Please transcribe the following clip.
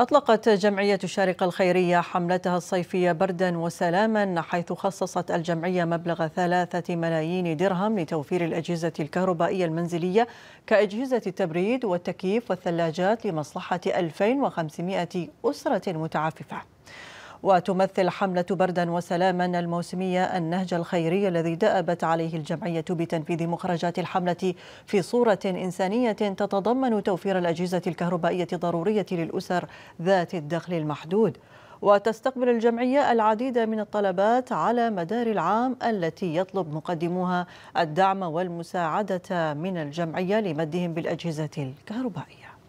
أطلقت جمعية الشارقة الخيرية حملتها الصيفية بردا وسلاما حيث خصصت الجمعية مبلغ ثلاثة ملايين درهم لتوفير الأجهزة الكهربائية المنزلية كأجهزة التبريد والتكييف والثلاجات لمصلحة 2500 أسرة متعففة وتمثل حملة بردا وسلاما الموسمية النهج الخيري الذي دأبت عليه الجمعية بتنفيذ مخرجات الحملة في صورة إنسانية تتضمن توفير الأجهزة الكهربائية الضرورية للأسر ذات الدخل المحدود وتستقبل الجمعية العديد من الطلبات على مدار العام التي يطلب مقدموها الدعم والمساعدة من الجمعية لمدهم بالأجهزة الكهربائية